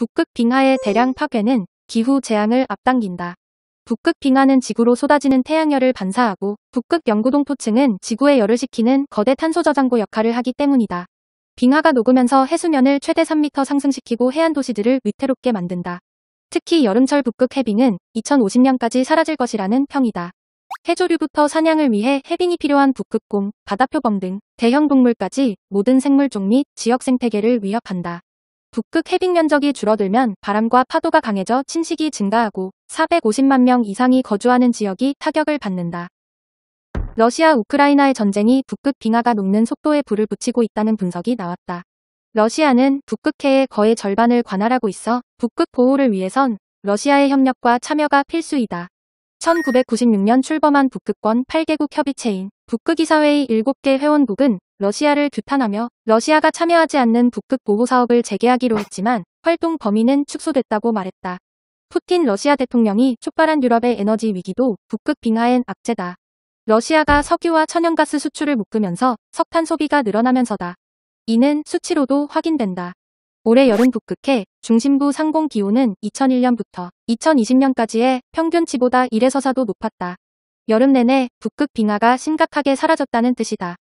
북극 빙하의 대량 파괴는 기후 재앙을 앞당긴다. 북극 빙하는 지구로 쏟아지는 태양열을 반사하고 북극 영구동포층은 지구의 열을 식히는 거대 탄소 저장고 역할을 하기 때문이다. 빙하가 녹으면서 해수면을 최대 3m 상승시키고 해안 도시들을 위태롭게 만든다. 특히 여름철 북극 해빙은 2050년까지 사라질 것이라는 평이다. 해조류부터 사냥을 위해 해빙이 필요한 북극곰, 바다표범 등 대형 동물까지 모든 생물종 및 지역 생태계를 위협한다. 북극 해빙 면적이 줄어들면 바람과 파도가 강해져 침식이 증가하고 450만 명 이상이 거주하는 지역이 타격을 받는다. 러시아 우크라이나의 전쟁이 북극 빙하가 녹는 속도에 불을 붙이고 있다는 분석이 나왔다. 러시아는 북극해의 거의 절반을 관할하고 있어 북극 보호를 위해선 러시아의 협력과 참여가 필수이다. 1996년 출범한 북극권 8개국 협의체인 북극이사회의 7개 회원국은 러시아를 규탄하며 러시아가 참여하지 않는 북극 보호 사업을 재개하기로 했지만 활동 범위는 축소됐다고 말했다. 푸틴 러시아 대통령이 촉발한 유럽의 에너지 위기도 북극 빙하엔 악재다. 러시아가 석유와 천연가스 수출을 묶으면서 석탄 소비가 늘어나면서다. 이는 수치로도 확인된다. 올해 여름 북극해 중심부 상공 기온은 2001년부터 2020년까지의 평균치보다 1에서 4도 높았다. 여름 내내 북극 빙하가 심각하게 사라졌다는 뜻이다.